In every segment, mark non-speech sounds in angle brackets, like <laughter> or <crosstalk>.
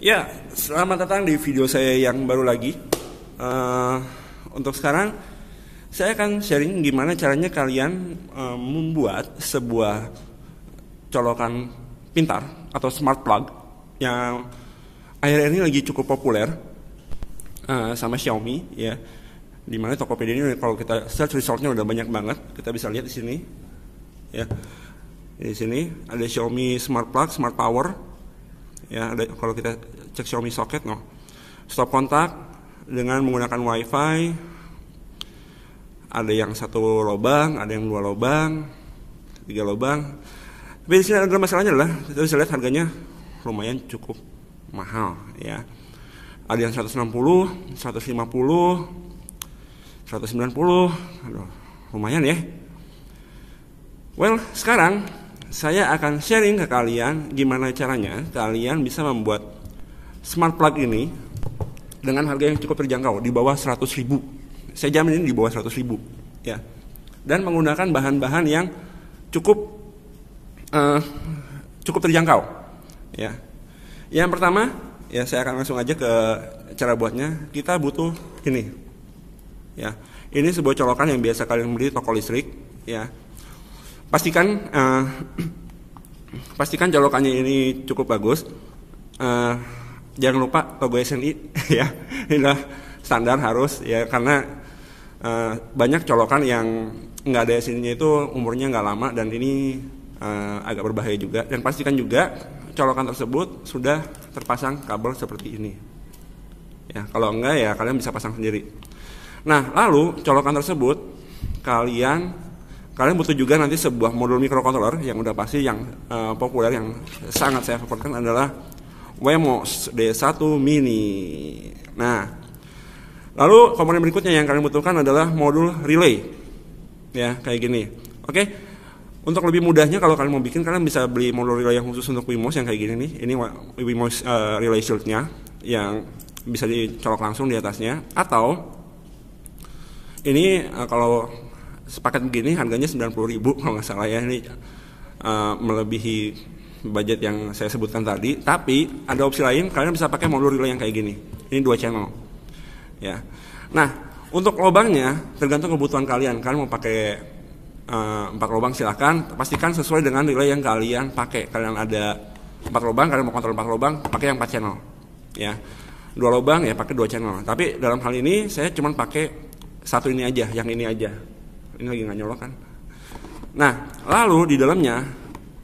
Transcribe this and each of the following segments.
Ya, selamat datang di video saya yang baru lagi. Uh, untuk sekarang, saya akan sharing gimana caranya kalian uh, membuat sebuah colokan pintar atau smart plug yang akhir-akhir ini lagi cukup populer uh, sama Xiaomi, ya. Dimana Tokopedia ini kalau kita search resultnya udah banyak banget, kita bisa lihat di sini, ya. Di sini ada Xiaomi Smart Plug, Smart Power, ya kalau kita cek Xiaomi socket no stop kontak dengan menggunakan WiFi ada yang satu lubang ada yang dua lubang tiga lubang tapi di sini ada masalahnya lah kita bisa lihat harganya lumayan cukup mahal ya ada yang 160 150 190 aduh lumayan ya well sekarang saya akan sharing ke kalian gimana caranya kalian bisa membuat smart plug ini dengan harga yang cukup terjangkau di bawah 100 ribu saya jamin ini di bawah 100 ribu ya dan menggunakan bahan-bahan yang cukup uh, cukup terjangkau ya yang pertama ya saya akan langsung aja ke cara buatnya kita butuh ini ya ini sebuah colokan yang biasa kalian beli toko listrik ya pastikan uh, <clears throat> pastikan jalokannya ini cukup bagus. Uh, jangan lupa logo SNI <laughs> ya inilah standar harus ya karena uh, banyak colokan yang nggak ada sni itu umurnya nggak lama dan ini uh, agak berbahaya juga dan pastikan juga colokan tersebut sudah terpasang kabel seperti ini ya kalau enggak ya kalian bisa pasang sendiri nah lalu colokan tersebut kalian kalian butuh juga nanti sebuah modul microcontroller yang udah pasti yang uh, populer yang sangat saya favoritkan adalah Wemos D1 Mini. Nah, lalu komponen berikutnya yang kalian butuhkan adalah modul relay. Ya, kayak gini. Oke. Okay? Untuk lebih mudahnya kalau kalian mau bikin kalian bisa beli modul relay yang khusus untuk Wemos yang kayak gini nih. Ini Wemos uh, relay shieldnya yang bisa dicolok langsung di atasnya atau ini eh, kalau sepaket begini harganya 90 ribu kalau nggak salah ya ini uh, melebihi budget yang saya sebutkan tadi tapi ada opsi lain kalian bisa pakai modul relay yang kayak gini ini dua channel ya nah untuk lubangnya tergantung kebutuhan kalian kalian mau pakai uh, empat lubang silahkan pastikan sesuai dengan relay yang kalian pakai kalian ada empat lubang kalian mau kontrol empat lubang pakai yang empat channel ya dua lubang ya pakai dua channel tapi dalam hal ini saya cuma pakai satu ini aja yang ini aja ini lagi nggak nyolok kan nah lalu di dalamnya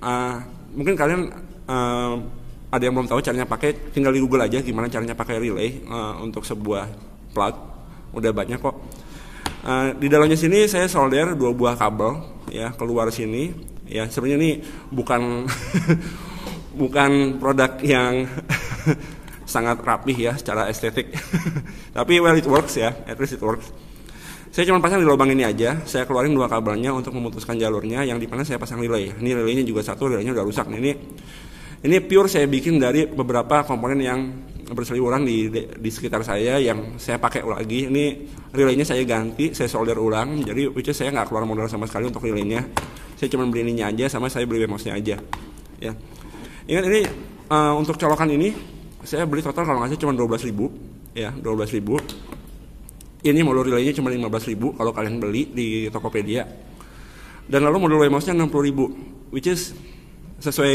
uh, mungkin kalian uh, ada yang belum tahu caranya pakai tinggal di Google aja gimana caranya pakai relay uh, untuk sebuah plug udah banyak kok uh, di dalamnya sini saya solder dua buah kabel ya keluar sini ya sebenarnya ini bukan <laughs> bukan produk yang <laughs> sangat rapih ya secara estetik <laughs> tapi well it works ya at least it works saya cuma pasang di lubang ini aja, saya keluarin dua kabelnya untuk memutuskan jalurnya, yang di mana saya pasang relay. Ini relaynya juga satu, relaynya udah rusak. Nah, ini ini pure saya bikin dari beberapa komponen yang berseliweran di, di di sekitar saya yang saya pakai lagi. Ini relaynya saya ganti, saya solder ulang. Jadi which saya nggak keluar modal sama sekali untuk relaynya. Saya cuma beli ininya aja sama saya beli bemosnya aja. Ya. Ingat ini uh, untuk colokan ini saya beli total kalau nggak salah cuma 12.000 ya, 12.000 ini iya modul relaynya cuma 15.000 kalau kalian beli di Tokopedia dan lalu modul WMOS-nya 60.000 which is sesuai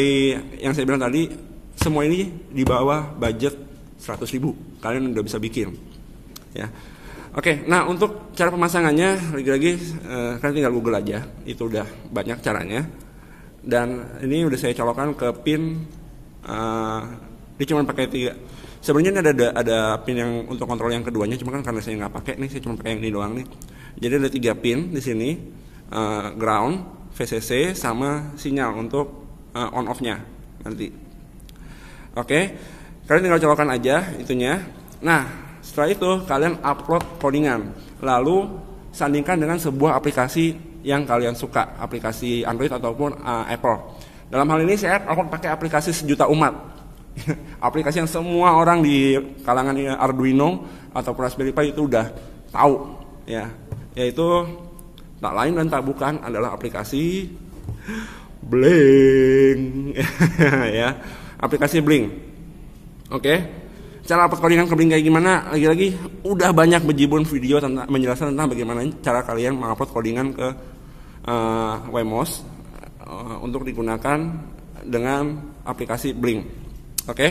yang saya bilang tadi semua ini di bawah budget 100.000 kalian udah bisa bikin ya Oke, okay, nah untuk cara pemasangannya lagi-lagi eh, kalian tinggal Google aja, itu udah banyak caranya. Dan ini udah saya colokan ke pin, eh, ini cuma pakai tiga sebenarnya ada ada ada pin yang untuk kontrol yang keduanya cuma kan karena saya nggak pakai nih saya cuma pakai yang ini doang nih jadi ada tiga pin di sini uh, ground VCC sama sinyal untuk uh, eh, on off-nya nanti. Oke. Okay. Kalian tinggal colokan aja itunya. Nah, setelah itu kalian upload codingan. Lalu sandingkan dengan sebuah aplikasi yang kalian suka, aplikasi Android ataupun uh, Apple. Dalam hal ini saya akan pakai aplikasi sejuta umat. <laughs> aplikasi yang semua orang di kalangan Arduino atau Raspberry Pi itu udah tahu ya yaitu tak lain dan tak bukan adalah aplikasi Blink <laughs> ya aplikasi Blink oke okay. cara perkodingan ke Blink kayak gimana lagi-lagi udah banyak bejibun video tentang menjelaskan tentang bagaimana cara kalian mengupload kodingan ke uh, Wemos uh, untuk digunakan dengan aplikasi Blink Oke. Okay?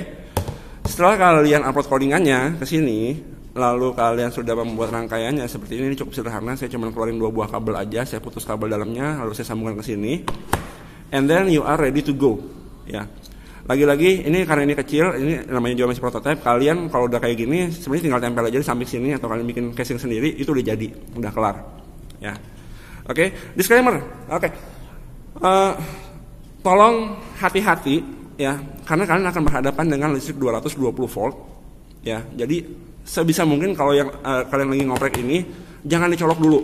Setelah kalian upload codingannya ke sini, lalu kalian sudah membuat rangkaiannya seperti ini, ini cukup sederhana. Saya cuma keluarin dua buah kabel aja, saya putus kabel dalamnya, lalu saya sambungkan ke sini. And then you are ready to go. Ya. Lagi-lagi ini karena ini kecil, ini namanya juga masih prototype. Kalian kalau udah kayak gini, sebenarnya tinggal tempel aja di samping sini atau kalian bikin casing sendiri, itu udah jadi, udah kelar. Ya. Oke, okay? disclaimer. Oke. Okay. Uh, eh, tolong hati-hati ya karena kalian akan berhadapan dengan listrik 220 volt ya jadi sebisa mungkin kalau yang uh, kalian lagi ngoprek ini jangan dicolok dulu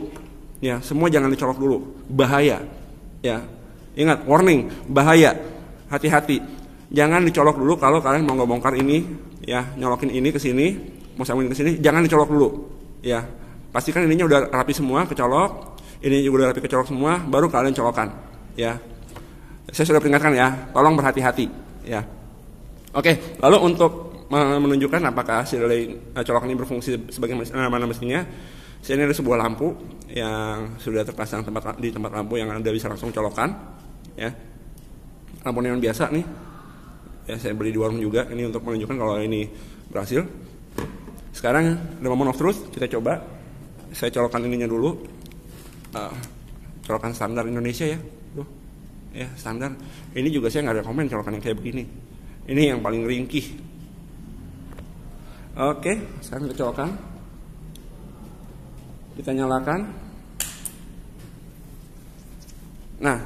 ya semua jangan dicolok dulu bahaya ya ingat warning bahaya hati-hati jangan dicolok dulu kalau kalian mau ngebongkar ini ya nyolokin ini ke sini mau sambungin ke sini jangan dicolok dulu ya pastikan ininya udah rapi semua kecolok ini juga udah rapi kecolok semua baru kalian colokan ya saya sudah peringatkan ya tolong berhati-hati Ya. Oke, lalu untuk menunjukkan apakah hasil relay eh, colok ini berfungsi sebagai eh, mana mestinya, sini ada sebuah lampu yang sudah terpasang tempat di tempat lampu yang anda bisa langsung colokan, ya. Lampu neon biasa nih, ya saya beli di warung juga. Ini untuk menunjukkan kalau ini berhasil. Sekarang ada moment of truth, kita coba. Saya colokan ininya dulu. Uh, eh, colokan standar Indonesia ya ya standar ini juga saya nggak ada komen kalau kan yang kayak begini ini yang paling ringkih oke sekarang kita colokan kita nyalakan nah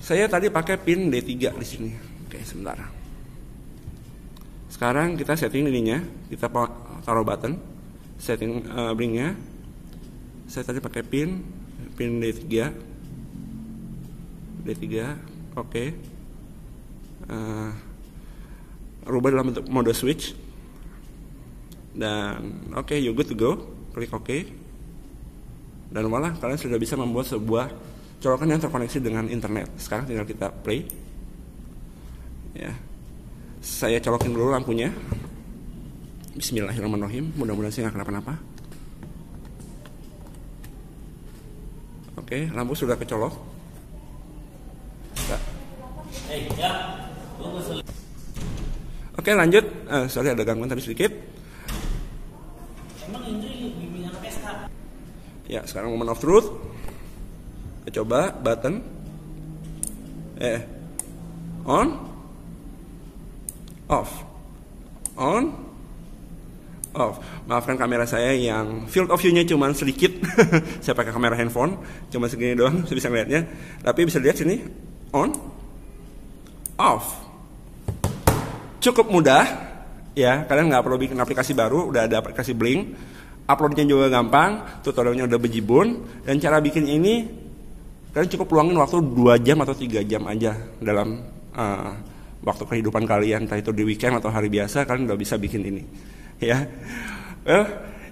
saya tadi pakai pin D3 di sini oke sebentar sekarang kita setting ininya kita taruh button setting uh, saya tadi pakai pin pin D3 D3 oke okay. uh, eh, rubah dalam bentuk mode switch dan oke okay, you good to go klik oke okay. dan malah kalian sudah bisa membuat sebuah colokan yang terkoneksi dengan internet sekarang tinggal kita play ya saya colokin dulu lampunya Bismillahirrahmanirrahim mudah-mudahan sih nggak kenapa-napa oke lampu sudah kecolok Oke lanjut, uh, sorry ada gangguan tadi sedikit. Emang Indri bimbingan Ya sekarang moment of truth. Kita coba button. Eh, on, off, on, off. Maafkan kamera saya yang field of view-nya cuma sedikit. <laughs> saya pakai kamera handphone, cuma segini doang, saya <laughs> bisa ngeliatnya. Tapi bisa lihat sini, on, off. Cukup mudah, ya. Kalian nggak perlu bikin aplikasi baru, udah ada aplikasi Blink. Uploadnya juga gampang, tutorialnya udah bejibun, dan cara bikin ini kalian cukup luangin waktu dua jam atau tiga jam aja dalam uh, waktu kehidupan kalian, entah itu di weekend atau hari biasa, kalian udah bisa bikin ini, ya. Well,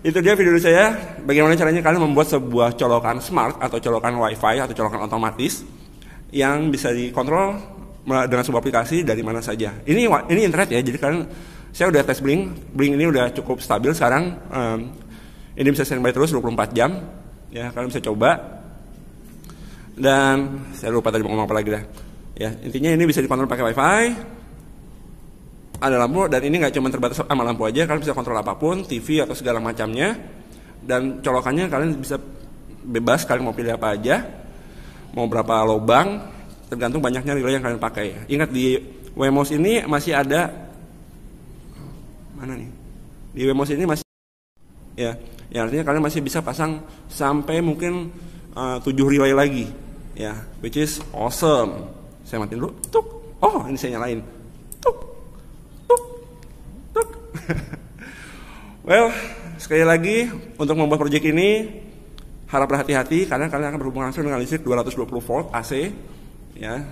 itu dia video saya. Bagaimana caranya kalian membuat sebuah colokan smart atau colokan wifi atau colokan otomatis yang bisa dikontrol dengan sebuah aplikasi dari mana saja. Ini ini internet ya, jadi kan saya udah tes Blink, Blink ini udah cukup stabil sekarang. Um, ini bisa standby terus 24 jam. Ya, kalian bisa coba. Dan saya lupa tadi mau ngomong apa lagi dah. Ya, intinya ini bisa dikontrol pakai WiFi. Ada lampu dan ini nggak cuma terbatas sama lampu aja, kalian bisa kontrol apapun, TV atau segala macamnya. Dan colokannya kalian bisa bebas, kalian mau pilih apa aja, mau berapa lubang, tergantung banyaknya relay yang kalian pakai Ingat di wemos ini masih ada mana nih? Di wemos ini masih ya, ya artinya kalian masih bisa pasang sampai mungkin eh, uh, 7 relay lagi ya, which is awesome. Saya matiin dulu. Tuk. Oh, ini saya nyalain. Tuk. Tuk. Tuk. <laughs> well, sekali lagi untuk membuat project ini harap berhati-hati karena kalian akan berhubungan langsung dengan listrik 220 volt AC ya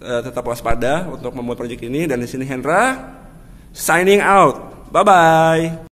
uh, tetap waspada untuk membuat proyek ini dan di sini Hendra signing out bye bye